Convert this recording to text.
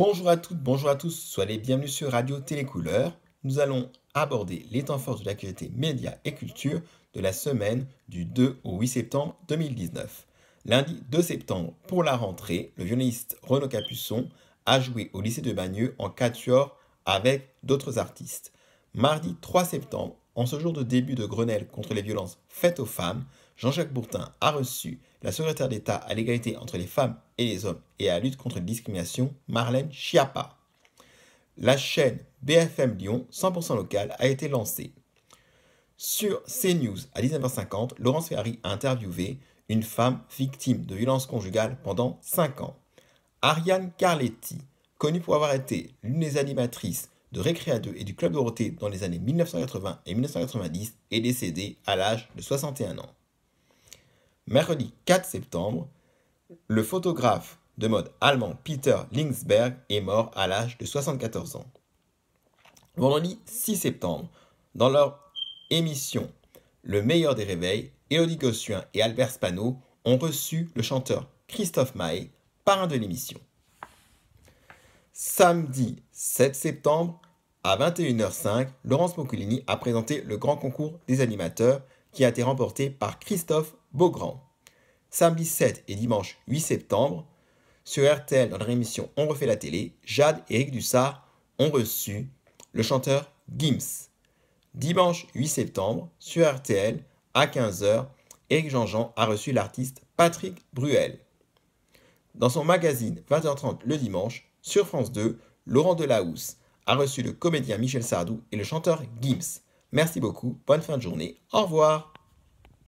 Bonjour à toutes, bonjour à tous, soyez les bienvenus sur Radio Télécouleur. Nous allons aborder les temps forts de l'actualité média et culture de la semaine du 2 au 8 septembre 2019. Lundi 2 septembre, pour la rentrée, le violoniste Renaud Capuçon a joué au lycée de Bagneux en 4 heures avec d'autres artistes. Mardi 3 septembre, en ce jour de début de Grenelle contre les violences faites aux femmes, Jean-Jacques Bourtin a reçu la secrétaire d'État à l'égalité entre les femmes et les hommes et à la lutte contre les discriminations, Marlène Schiappa. La chaîne BFM Lyon 100% local a été lancée. Sur CNews à 19h50, Laurence Ferrari a interviewé une femme victime de violences conjugales pendant 5 ans. Ariane Carletti, connue pour avoir été l'une des animatrices de Récréa 2 et du Club Dorothée dans les années 1980 et 1990 est décédé à l'âge de 61 ans. Mercredi 4 septembre, le photographe de mode allemand Peter Linksberg est mort à l'âge de 74 ans. Vendredi 6 septembre, dans leur émission Le meilleur des réveils, Elodie Gossuin et Albert Spano ont reçu le chanteur Christophe Maé, parrain de l'émission. Samedi 7 septembre à 21h05, Laurence moculini a présenté le grand concours des animateurs qui a été remporté par Christophe Beaugrand. Samedi 7 et dimanche 8 septembre, sur RTL dans la rémission On refait la télé, Jade et Eric Dussard ont reçu le chanteur Gims. Dimanche 8 septembre, sur RTL, à 15h, Eric Jean-Jean a reçu l'artiste Patrick Bruel. Dans son magazine 20h30 le dimanche, sur France 2, Laurent Delahousse a reçu le comédien Michel Sardou et le chanteur Gims. Merci beaucoup, bonne fin de journée, au revoir